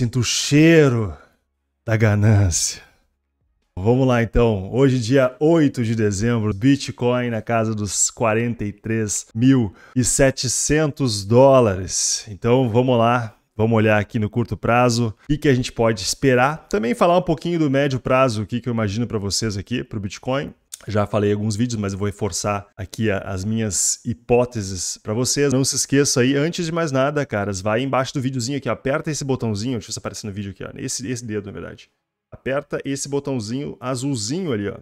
Sinto o cheiro da ganância. Vamos lá então. Hoje, dia 8 de dezembro, Bitcoin na casa dos 43.700 dólares. Então vamos lá. Vamos olhar aqui no curto prazo o que, a gente pode esperar. Também falar um pouquinho do médio prazo, o que, que eu imagino para vocês aqui para o Bitcoin. Já falei alguns vídeos, mas eu vou reforçar aqui as minhas hipóteses para vocês. Não se esqueça aí, antes de mais nada, caras, vai embaixo do videozinho aqui, aperta esse botãozinho, deixa eu ver se aparece no vídeo aqui, ó, esse, esse dedo, na verdade. Aperta esse botãozinho azulzinho ali, ó,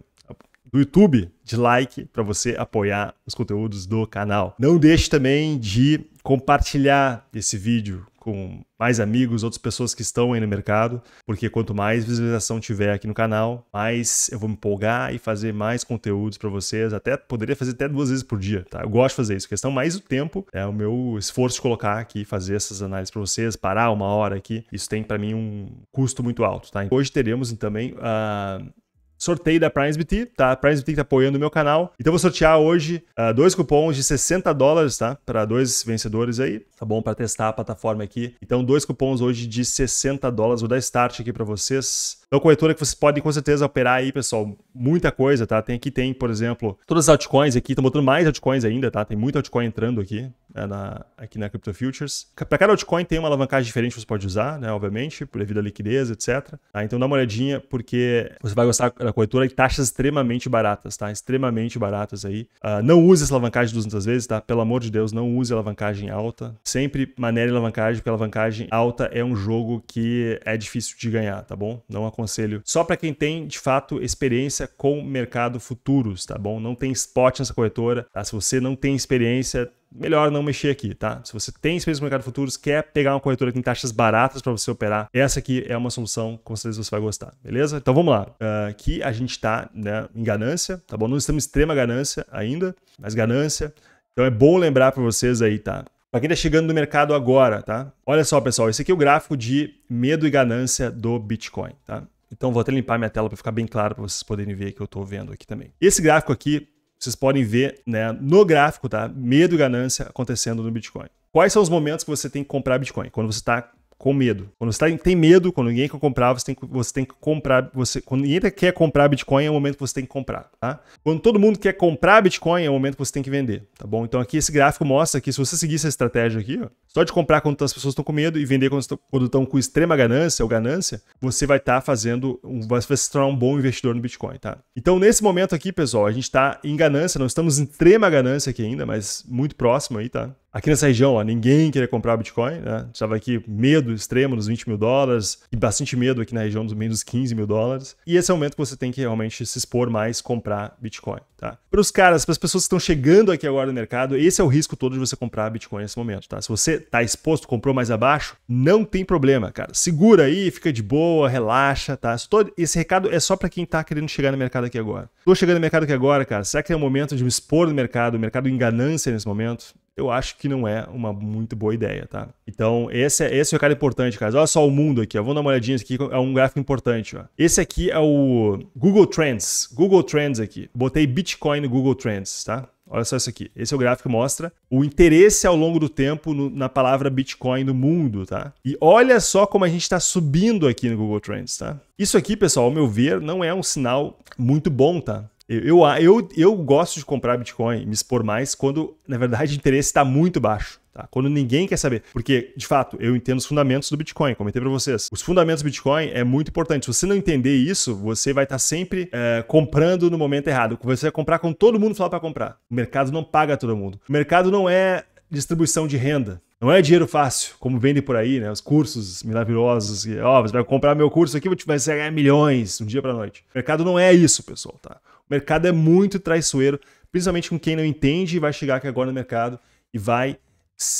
do YouTube de like para você apoiar os conteúdos do canal. Não deixe também de compartilhar esse vídeo com mais amigos, outras pessoas que estão aí no mercado, porque quanto mais visualização tiver aqui no canal, mais eu vou me empolgar e fazer mais conteúdos para vocês. Até poderia fazer até duas vezes por dia, tá? Eu gosto de fazer isso. A questão mais o tempo é o meu esforço de colocar aqui, fazer essas análises para vocês, parar uma hora aqui. Isso tem para mim um custo muito alto, tá? Hoje teremos então, também a uh sorteio da PrimeSBT, tá? A PrimeSBT tá apoiando o meu canal. Então vou sortear hoje uh, dois cupons de 60 dólares, tá? Para dois vencedores aí, tá bom? Para testar a plataforma aqui. Então dois cupons hoje de 60 dólares. Vou dar start aqui para vocês. Então corretora que vocês podem com certeza operar aí, pessoal muita coisa, tá? Tem aqui, tem, por exemplo, todas as altcoins aqui, estão botando mais altcoins ainda, tá? Tem muita altcoin entrando aqui, né, na, aqui na Crypto Futures. Para cada altcoin tem uma alavancagem diferente que você pode usar, né? Obviamente, por devido à liquidez, etc. Tá? Então dá uma olhadinha, porque você vai gostar da corretora e taxas extremamente baratas, tá? Extremamente baratas aí. Uh, não use essa alavancagem 200 vezes, tá? Pelo amor de Deus, não use alavancagem alta. Sempre maneire alavancagem, porque alavancagem alta é um jogo que é difícil de ganhar, tá bom? Não aconselho. Só para quem tem, de fato, experiência com o mercado futuros, tá bom? Não tem spot nessa corretora, tá? Se você não tem experiência, melhor não mexer aqui, tá? Se você tem experiência no mercado futuros, quer pegar uma corretora que tem taxas baratas para você operar, essa aqui é uma solução, com certeza você vai gostar, beleza? Então vamos lá. Uh, aqui a gente está né, em ganância, tá bom? Não estamos em extrema ganância ainda, mas ganância. Então é bom lembrar para vocês aí, tá? Para quem está chegando no mercado agora, tá? Olha só, pessoal, esse aqui é o gráfico de medo e ganância do Bitcoin, tá? Então vou até limpar minha tela para ficar bem claro para vocês poderem ver que eu estou vendo aqui também. Esse gráfico aqui, vocês podem ver né, no gráfico, tá? Medo e ganância acontecendo no Bitcoin. Quais são os momentos que você tem que comprar Bitcoin? Quando você está com medo. Quando você tá, tem medo, quando ninguém quer comprar, você tem, você tem que comprar. Você, quando ninguém tá, quer comprar Bitcoin, é o momento que você tem que comprar, tá? Quando todo mundo quer comprar Bitcoin, é o momento que você tem que vender, tá bom? Então aqui esse gráfico mostra que se você seguir essa estratégia aqui, ó, só de comprar quando as pessoas estão com medo e vender quando estão com extrema ganância ou ganância, você vai estar tá fazendo, um, vai se tornar um bom investidor no Bitcoin, tá? Então nesse momento aqui, pessoal, a gente está em ganância, não estamos em extrema ganância aqui ainda, mas muito próximo aí, tá? aqui nessa região, ó, ninguém queria comprar Bitcoin, né? Estava aqui medo extremo nos 20 mil dólares e bastante medo aqui na região dos menos 15 mil dólares. E esse é o momento que você tem que realmente se expor mais, comprar Bitcoin, tá? Para os caras, para as pessoas que estão chegando aqui agora no mercado, esse é o risco todo de você comprar Bitcoin nesse momento, tá? Se você está exposto, comprou mais abaixo, não tem problema, cara. Segura aí, fica de boa, relaxa, tá? Esse recado é só para quem está querendo chegar no mercado aqui agora. Estou chegando no mercado aqui agora, cara. Será que é o momento de me expor no mercado, o mercado em ganância nesse momento? eu acho que não é uma muito boa ideia, tá? Então, esse é, esse é o cara importante, cara. Olha só o mundo aqui, ó. Vamos dar uma olhadinha aqui, é um gráfico importante, ó. Esse aqui é o Google Trends, Google Trends aqui. Botei Bitcoin no Google Trends, tá? Olha só isso aqui. Esse é o gráfico que mostra o interesse ao longo do tempo no, na palavra Bitcoin no mundo, tá? E olha só como a gente está subindo aqui no Google Trends, tá? Isso aqui, pessoal, ao meu ver, não é um sinal muito bom, tá? Eu, eu, eu gosto de comprar Bitcoin, me expor mais, quando, na verdade, o interesse está muito baixo. Tá? Quando ninguém quer saber. Porque, de fato, eu entendo os fundamentos do Bitcoin, comentei para vocês. Os fundamentos do Bitcoin é muito importante. Se você não entender isso, você vai estar tá sempre é, comprando no momento errado. Você vai comprar com todo mundo falar para comprar. O mercado não paga todo mundo. O mercado não é distribuição de renda. Não é dinheiro fácil, como vende por aí, né? Os cursos maravilhosos. Ó, oh, você vai comprar meu curso aqui, você vai ganhar milhões um dia para noite. O mercado não é isso, pessoal, tá? O mercado é muito traiçoeiro, principalmente com quem não entende e vai chegar aqui agora no mercado e vai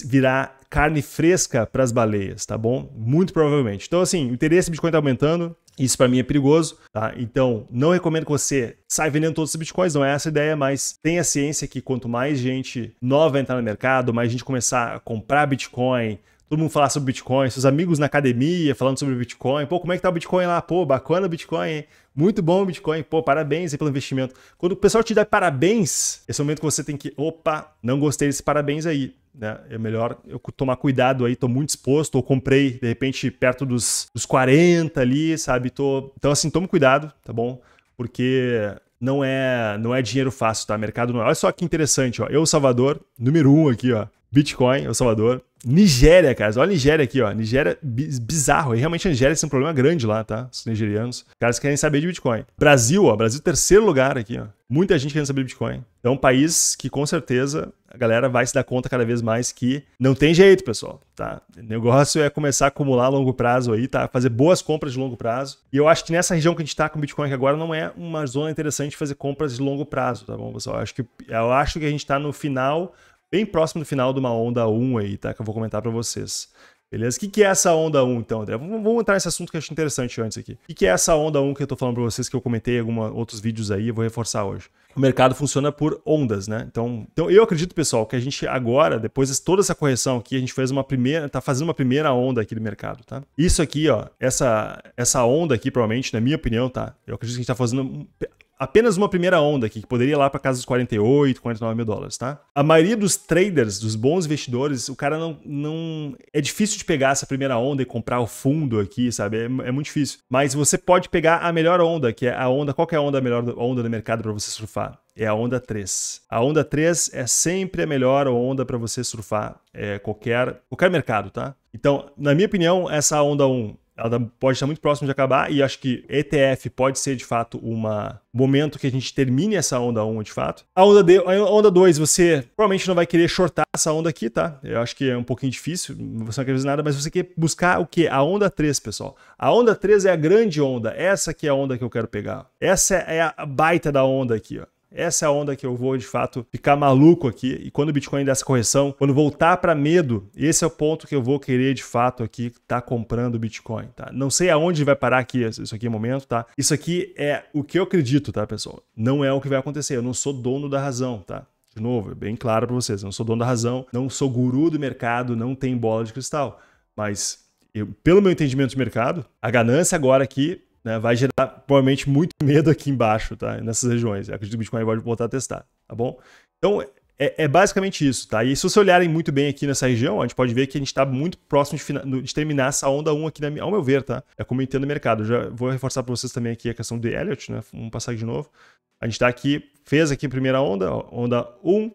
virar carne fresca para as baleias, tá bom? Muito provavelmente. Então, assim, o interesse em Bitcoin está aumentando, isso para mim é perigoso, tá? Então, não recomendo que você saia vendendo todos os bitcoins, não é essa a ideia, mas tenha ciência que quanto mais gente nova entrar no mercado, mais gente começar a comprar bitcoin, todo mundo falar sobre Bitcoin, seus amigos na academia falando sobre Bitcoin, pô, como é que tá o Bitcoin lá? Pô, bacana o Bitcoin, hein? Muito bom o Bitcoin, pô, parabéns aí pelo investimento. Quando o pessoal te dá parabéns, esse é o momento que você tem que, opa, não gostei desse parabéns aí, né? É melhor eu tomar cuidado aí, tô muito exposto, ou comprei, de repente, perto dos, dos 40 ali, sabe? Tô... Então, assim, tome cuidado, tá bom? Porque não é não é dinheiro fácil, tá? Mercado não é. Olha só que interessante, ó. Eu, Salvador, número um aqui, ó. Bitcoin, eu Salvador, Nigéria, cara. Olha a Nigéria aqui, ó. Nigéria, bizarro. E realmente a Nigéria tem um problema grande lá, tá? Os nigerianos. Caras querem saber de Bitcoin. Brasil, ó. Brasil, terceiro lugar aqui, ó. Muita gente querendo saber de Bitcoin. Então, é um país que com certeza a galera vai se dar conta cada vez mais que não tem jeito, pessoal, tá? O negócio é começar a acumular a longo prazo aí, tá? Fazer boas compras de longo prazo. E eu acho que nessa região que a gente tá com Bitcoin aqui agora não é uma zona interessante de fazer compras de longo prazo, tá bom, pessoal? Eu acho que, eu acho que a gente tá no final bem próximo do final de uma onda 1 aí, tá? Que eu vou comentar para vocês. Beleza? O que, que é essa onda 1, então, André? Vamos entrar nesse assunto que eu acho interessante antes aqui. O que, que é essa onda 1 que eu tô falando para vocês, que eu comentei em alguns outros vídeos aí, eu vou reforçar hoje. O mercado funciona por ondas, né? Então, então, eu acredito, pessoal, que a gente agora, depois de toda essa correção aqui, a gente fez uma primeira, tá fazendo uma primeira onda aqui do mercado, tá? Isso aqui, ó, essa, essa onda aqui, provavelmente, na minha opinião, tá? Eu acredito que a gente tá fazendo apenas uma primeira onda aqui, que poderia ir lá para casa dos 48, 49 mil dólares, tá? A maioria dos traders, dos bons investidores, o cara não, não. É difícil de pegar essa primeira onda e comprar o fundo aqui, sabe? É, é muito difícil. Mas você pode pegar a melhor onda, que é a onda. Qual é a onda, a melhor onda do mercado para você surfar? é a onda 3. A onda 3 é sempre a melhor onda para você surfar é, qualquer, qualquer mercado, tá? Então, na minha opinião, essa onda 1 ela pode estar muito próxima de acabar e acho que ETF pode ser de fato um momento que a gente termine essa onda 1 de fato. A onda, de, a onda 2, você provavelmente não vai querer shortar essa onda aqui, tá? Eu acho que é um pouquinho difícil, você não quer fazer nada, mas você quer buscar o quê? A onda 3, pessoal. A onda 3 é a grande onda, essa que é a onda que eu quero pegar. Essa é a baita da onda aqui, ó. Essa é a onda que eu vou, de fato, ficar maluco aqui. E quando o Bitcoin der essa correção, quando voltar para medo, esse é o ponto que eu vou querer, de fato, aqui estar tá comprando Bitcoin, tá? Não sei aonde vai parar aqui, isso aqui é momento, tá? Isso aqui é o que eu acredito, tá, pessoal? Não é o que vai acontecer. Eu não sou dono da razão, tá? De novo, é bem claro para vocês. Eu Não sou dono da razão, não sou guru do mercado, não tenho bola de cristal. Mas, eu, pelo meu entendimento de mercado, a ganância agora aqui né, vai gerar provavelmente muito medo aqui embaixo, tá? Nessas regiões. Eu acredito que o Bitcoin pode voltar a testar, tá bom? Então, é, é, basicamente isso, tá? E se vocês olharem muito bem aqui nessa região, a gente pode ver que a gente está muito próximo de, de, terminar essa onda 1 aqui, na, ao meu ver, tá? É como eu entendo o mercado. Eu já vou reforçar para vocês também aqui a questão do Elliot, né? Vamos passar aqui de novo. A gente está aqui, fez aqui a primeira onda, onda 1,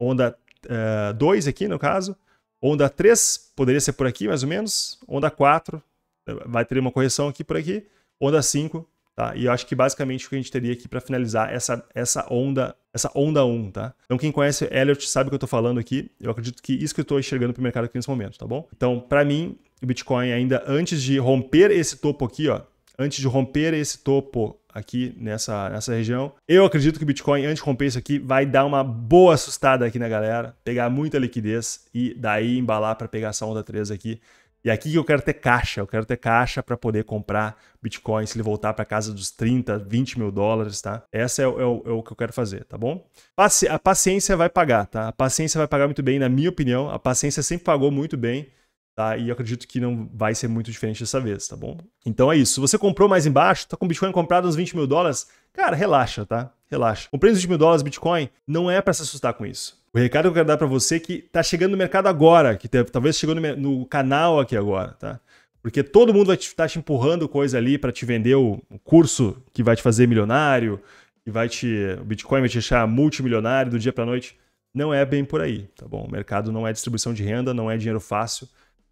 onda uh, eh, 2 aqui no caso, onda 3 poderia ser por aqui mais ou menos, onda 4 vai ter uma correção aqui por aqui, Onda 5, tá? E eu acho que basicamente o que a gente teria aqui para finalizar essa, essa onda essa onda 1, tá? Então quem conhece Elliot sabe o que eu tô falando aqui. Eu acredito que isso que eu tô enxergando pro mercado aqui nesse momento, tá bom? Então, para mim, o Bitcoin ainda antes de romper esse topo aqui, ó, antes de romper esse topo aqui nessa, nessa região, eu acredito que o Bitcoin, antes de romper isso aqui, vai dar uma boa assustada aqui na galera, pegar muita liquidez e daí embalar para pegar essa onda 3 aqui e aqui que eu quero ter caixa, eu quero ter caixa para poder comprar Bitcoin se ele voltar para casa dos 30, 20 mil dólares, tá? Essa é, é, é, o que eu quero fazer, tá bom? Paci a paciência vai pagar, tá? A paciência vai pagar muito bem, na minha opinião. A paciência sempre pagou muito bem. Tá? E eu acredito que não vai ser muito diferente dessa vez, tá bom? Então é isso. Se você comprou mais embaixo, tá com Bitcoin comprado uns 20 mil dólares, cara, relaxa, tá? Relaxa. Comprei uns 20 mil dólares Bitcoin, não é para se assustar com isso. O recado que eu quero dar para você é que tá chegando no mercado agora, que tá, talvez chegou no, no canal aqui agora, tá? Porque todo mundo vai estar te, tá te empurrando coisa ali para te vender o, o, curso que vai te fazer milionário, que vai te. O Bitcoin vai te deixar multimilionário do dia para noite. Não é bem por aí, tá bom? O mercado não é distribuição de renda, não é dinheiro fácil.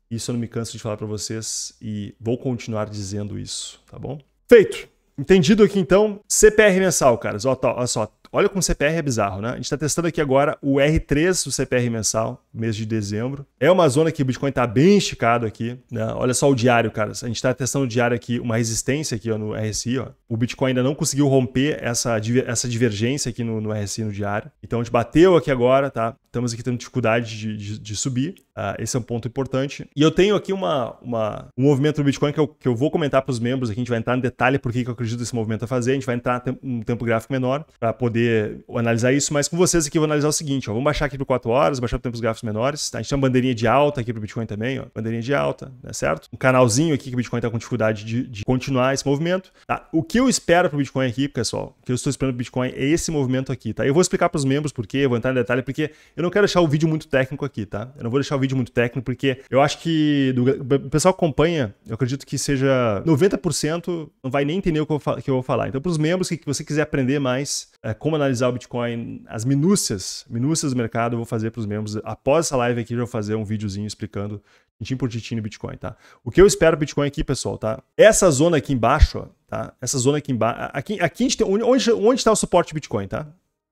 Isso eu não me canso de falar para vocês e vou continuar dizendo isso, tá bom? Feito! Entendido aqui então, CPR mensal, caras. Olha tá, só, Olha como o CPR é bizarro, né? A gente está testando aqui agora o R3 do CPR mensal, mês de dezembro. É uma zona que o Bitcoin está bem esticado aqui, né? Olha só o diário, cara. A gente está testando o diário aqui, uma resistência aqui ó, no RSI, ó. O Bitcoin ainda não conseguiu romper essa, essa divergência aqui no, no RSI no diário. Então a gente bateu aqui agora, tá? estamos aqui tendo dificuldade de, de, de subir. Uh, esse é um ponto importante. E eu tenho aqui uma, uma um movimento do Bitcoin que eu, que eu vou comentar para os membros aqui. A gente vai entrar em detalhe por que eu acredito nesse movimento a fazer. A gente vai entrar um tempo gráfico menor para poder analisar isso. Mas com vocês aqui eu vou analisar o seguinte: ó, vamos baixar aqui para 4 horas, baixar para tempos gráficos menores. Tá? A gente tem uma bandeirinha de alta aqui para o Bitcoin também, ó, bandeirinha de alta, né, certo? Um canalzinho aqui que o Bitcoin está com dificuldade de, de, continuar esse movimento. Tá? O que eu espero para o Bitcoin aqui, pessoal, o que eu estou esperando para o Bitcoin é esse movimento aqui. Tá? Eu vou explicar para os membros por quê, eu vou entrar em detalhe, porque eu eu não quero deixar o vídeo muito técnico aqui, tá? Eu não vou deixar o vídeo muito técnico, porque eu acho que do, o pessoal que acompanha, eu acredito que seja 90% não vai nem entender o que eu vou, que eu vou falar. Então, para os membros que, que, você quiser aprender mais é, como analisar o Bitcoin, as minúcias, minúcias do mercado, eu vou fazer para os membros. Após essa live aqui, eu vou fazer um videozinho explicando titim por titim no Bitcoin, tá? O que eu espero Bitcoin aqui, pessoal, tá? Essa zona aqui embaixo, ó, tá? Essa zona aqui embaixo, aqui, aqui a gente tem, onde, onde está o suporte Bitcoin, tá?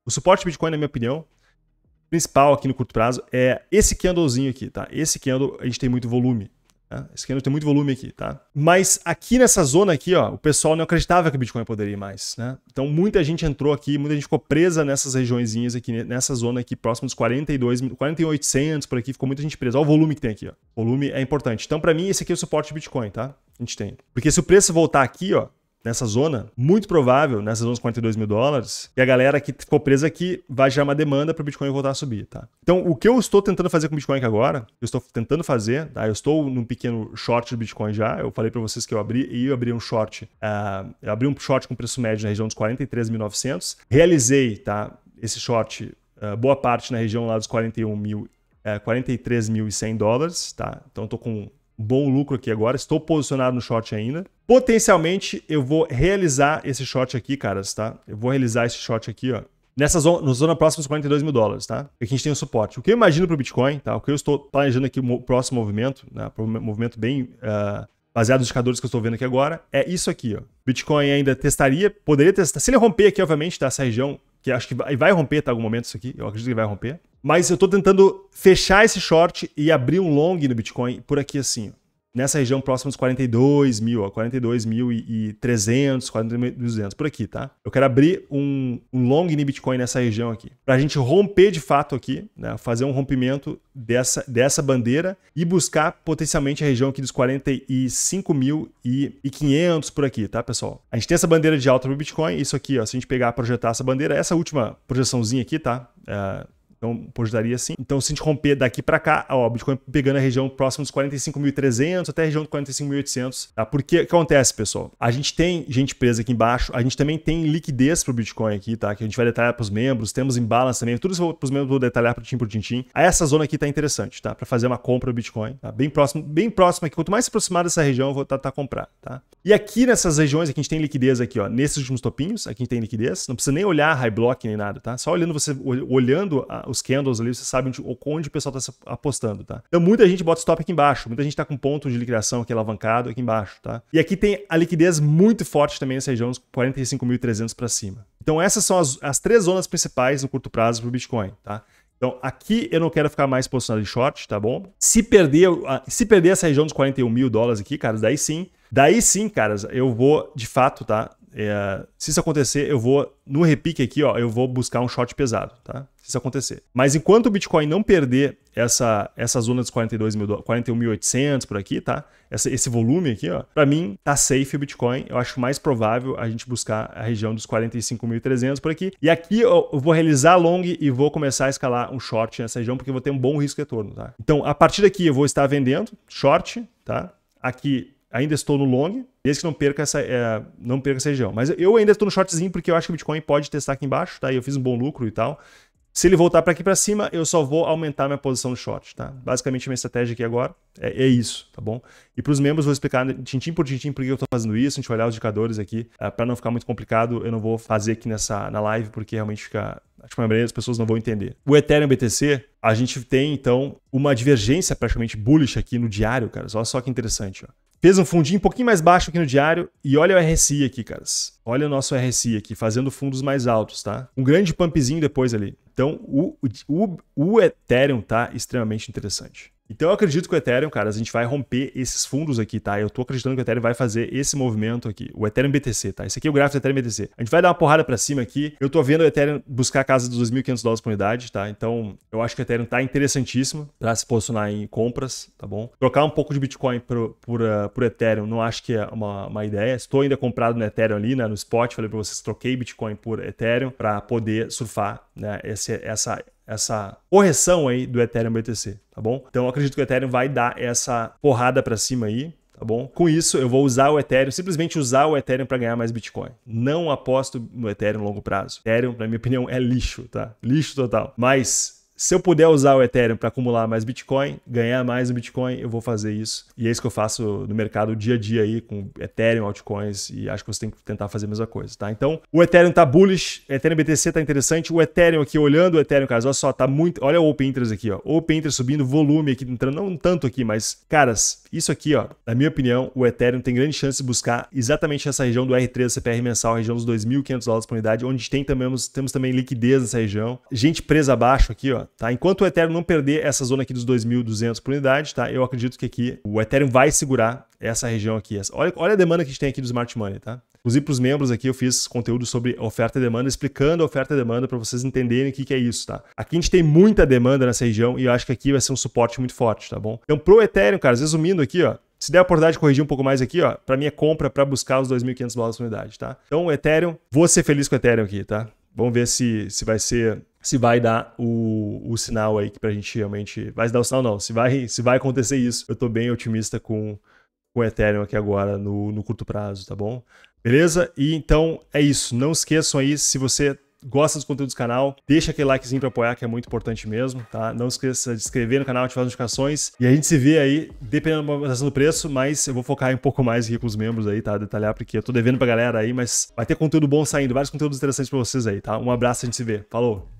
O suporte Bitcoin, na minha opinião, principal aqui no curto prazo é esse candlezinho aqui, tá? Esse candle a gente tem muito volume. Tá? Esse candle tem muito volume aqui, tá? Mas aqui nessa zona aqui, ó, o pessoal não acreditava que o Bitcoin poderia ir mais, né? Então muita gente entrou aqui, muita gente ficou presa nessas regiõezinhas aqui, nessa zona aqui, próximo dos 42, 4800 por aqui, ficou muita gente presa. Olha o volume que tem aqui, ó. O volume é importante. Então para mim esse aqui é o suporte de Bitcoin, tá? A gente tem. Porque se o preço voltar aqui, ó, nessa zona, muito provável, nessa zona dos 42 mil dólares, e a galera que ficou presa aqui vai gerar uma demanda para o Bitcoin voltar a subir, tá? Então, o que eu estou tentando fazer com o Bitcoin aqui agora, eu estou tentando fazer, tá? Eu estou num pequeno short do Bitcoin já, eu falei para vocês que eu abri e eu abri um short, uh, eu abri um short com preço médio na região dos 43.900, realizei, tá? Esse short, uh, boa parte na região lá dos 41 mil é, eh, 43.100 dólares, tá? Então eu com bom lucro aqui agora. Estou posicionado no short ainda. Potencialmente, eu vou realizar esse short aqui, caras, tá? Eu vou realizar esse short aqui, ó. Nessa zona, na zona próxima dos 42 mil dólares, tá? Aqui a gente tem o suporte. O que eu imagino para o Bitcoin, tá? O que eu estou planejando aqui, o próximo movimento, né? Um movimento bem uh, baseado nos indicadores que eu estou vendo aqui agora, é isso aqui, ó. Bitcoin ainda testaria, poderia testar. Se ele romper aqui, obviamente, tá? Essa região, que acho que vai, vai romper, tá? Algum momento isso aqui. Eu acredito que vai romper. Mas eu estou tentando fechar esse short e abrir um long no Bitcoin por aqui assim. Nessa região próxima dos 42 mil, ó, 42 mil e 300, 4200, por aqui, tá? Eu quero abrir um, um long no Bitcoin nessa região aqui. Para a gente romper de fato aqui, né? fazer um rompimento dessa, dessa bandeira e buscar potencialmente a região aqui dos 45 mil e, e 500 por aqui, tá, pessoal? A gente tem essa bandeira de alta para o Bitcoin, isso aqui, ó, se a gente pegar, projetar essa bandeira, essa última projeçãozinha aqui, tá? Uh, então, ajudaria sim. Então, se a gente romper daqui para cá, ó, o Bitcoin pegando a região próxima dos 45.300 até a região de 45.800. Tá? Porque o que acontece, pessoal? A gente tem gente presa aqui embaixo, a gente também tem liquidez para o Bitcoin aqui, tá? Que a gente vai detalhar para os membros, temos imbalance também, tudo isso para os membros vou detalhar para o tim por tim, tim. Essa zona aqui tá interessante, tá? Para fazer uma compra do Bitcoin, tá? Bem próximo, bem próximo aqui. Quanto mais se aproximar dessa região, eu vou tentar tá, tá comprar, tá? E aqui nessas regiões, aqui a gente tem liquidez aqui, ó. Nesses últimos topinhos, aqui a gente tem liquidez. Não precisa nem olhar high block nem nada, tá? Só olhando você, olhando a, os candles ali, você sabe o onde o pessoal está apostando, tá? Então muita gente bota stop aqui embaixo, muita gente está com ponto de liquidação aqui alavancado aqui embaixo, tá? E aqui tem a liquidez muito forte também nessa região, 45.300 para cima. Então essas são as, as três zonas principais no curto prazo para o Bitcoin, tá? Então, aqui eu não quero ficar mais posicionado em short, tá bom? Se perder, se perder essa região dos 41 mil dólares aqui, caras, daí sim. Daí sim, caras, eu vou, de fato, tá? É, se isso acontecer, eu vou, no repique aqui, ó, eu vou buscar um short pesado, tá? isso acontecer. Mas enquanto o Bitcoin não perder essa, essa zona dos 42 mil, 41.800 por aqui, tá? Essa, esse volume aqui, ó, para mim tá safe o Bitcoin. Eu acho mais provável a gente buscar a região dos 45.300 por aqui. E aqui eu vou realizar long e vou começar a escalar um short nessa região porque eu vou ter um bom risco retorno, tá? Então, a partir daqui eu vou estar vendendo short, tá? Aqui ainda estou no long, desde que não perca essa, é, não perca essa região. Mas eu ainda estou no shortzinho porque eu acho que o Bitcoin pode testar aqui embaixo, tá? E eu fiz um bom lucro e tal. Se ele voltar para aqui para cima, eu só vou aumentar minha posição no short, tá? Basicamente, minha estratégia aqui agora é, é isso, tá bom? E para os membros, vou explicar tintim por tintim por que eu estou fazendo isso, a gente vai olhar os indicadores aqui. Uh, ah, para não ficar muito complicado, eu não vou fazer aqui nessa, na live, porque realmente fica... Acho que a maioria das pessoas não vão entender. O Ethereum BTC, a gente tem, então, uma divergência praticamente bullish aqui no diário, cara. Olha só que interessante, ó. Fez um fundinho um pouquinho mais baixo aqui no diário e olha o RSI aqui, caras. Olha o nosso RSI aqui, fazendo fundos mais altos, tá? Um grande pumpzinho depois ali. Então, o, o, o Ethereum está extremamente interessante. Então eu acredito que o Ethereum, cara, a gente vai romper esses fundos aqui, tá? Eu tô acreditando que o Ethereum vai fazer esse movimento aqui, o Ethereum BTC, tá? Esse aqui é o gráfico do Ethereum BTC. A gente vai dar uma porrada para cima aqui. Eu tô vendo o Ethereum buscar a casa dos 2.500 dólares por unidade, tá? Então eu acho que o Ethereum tá interessantíssimo para se posicionar em compras, tá bom? Trocar um pouco de Bitcoin por, por, uh, ah, por Ethereum não acho que é uma, uma ideia. Estou ainda comprado no Ethereum ali, né? No spot, falei para vocês, troquei Bitcoin por Ethereum para poder surfar, né? Esse, essa essa correção aí do Ethereum BTC, tá bom? Então eu acredito que o Ethereum vai dar essa porrada para cima aí, tá bom? Com isso, eu vou usar o Ethereum, simplesmente usar o Ethereum para ganhar mais Bitcoin. Não aposto no Ethereum a longo prazo. Ethereum, na minha opinião, é lixo, tá? Lixo total. Mas se eu puder usar o Ethereum para acumular mais Bitcoin, ganhar mais no Bitcoin, eu vou fazer isso. E é isso que eu faço no mercado dia a dia aí com Ethereum, altcoins e acho que você tem que tentar fazer a mesma coisa, tá? Então, o Ethereum tá bullish, Ethereum BTC tá interessante, o Ethereum aqui olhando o Ethereum, cara, olha só, tá muito, olha o Open Interest aqui, ó. Open Interest subindo, volume aqui entrando, não tanto aqui, mas caras, isso aqui, ó, na minha opinião, o Ethereum tem grande chance de buscar exatamente essa região do R3 do CPR mensal, região dos 2.500 dólares por unidade, onde tem também temos também liquidez nessa região. Gente presa abaixo aqui, ó, Tá? Enquanto o Ethereum não perder essa zona aqui dos 2.200 por unidade, tá? eu acredito que aqui o Ethereum vai segurar essa região aqui. Essa... Olha, olha a demanda que a gente tem aqui do Smart Money. Tá? Inclusive, para os membros aqui, eu fiz conteúdo sobre oferta e demanda, explicando a oferta e demanda para vocês entenderem o que, que é isso, tá? Aqui a gente tem muita demanda nessa região e eu acho que aqui vai ser um suporte muito forte, tá bom? Então, pro Ethereum, cara, resumindo aqui, ó, se der a oportunidade de corrigir um pouco mais aqui, ó, para mim é compra para buscar os 2.500 dólares por unidade, tá? Então, Ethereum, vou ser feliz com o Ethereum aqui, tá? Vamos ver se, se vai ser. Se vai dar o, o sinal aí que pra gente realmente. Vai dar o sinal, não. Se vai, se vai acontecer isso. Eu tô bem otimista com, com o Ethereum aqui agora no, no curto prazo, tá bom? Beleza? E então é isso. Não esqueçam aí, se você gosta dos conteúdos do canal, deixa aquele likezinho para apoiar, que é muito importante mesmo, tá? Não esqueça de se inscrever no canal, ativar as notificações. E a gente se vê aí, dependendo da movimentação do preço, mas eu vou focar um pouco mais aqui com os membros aí, tá? Detalhar, porque eu tô devendo pra galera aí, mas vai ter conteúdo bom saindo, vários conteúdos interessantes para vocês aí, tá? Um abraço, a gente se vê. Falou!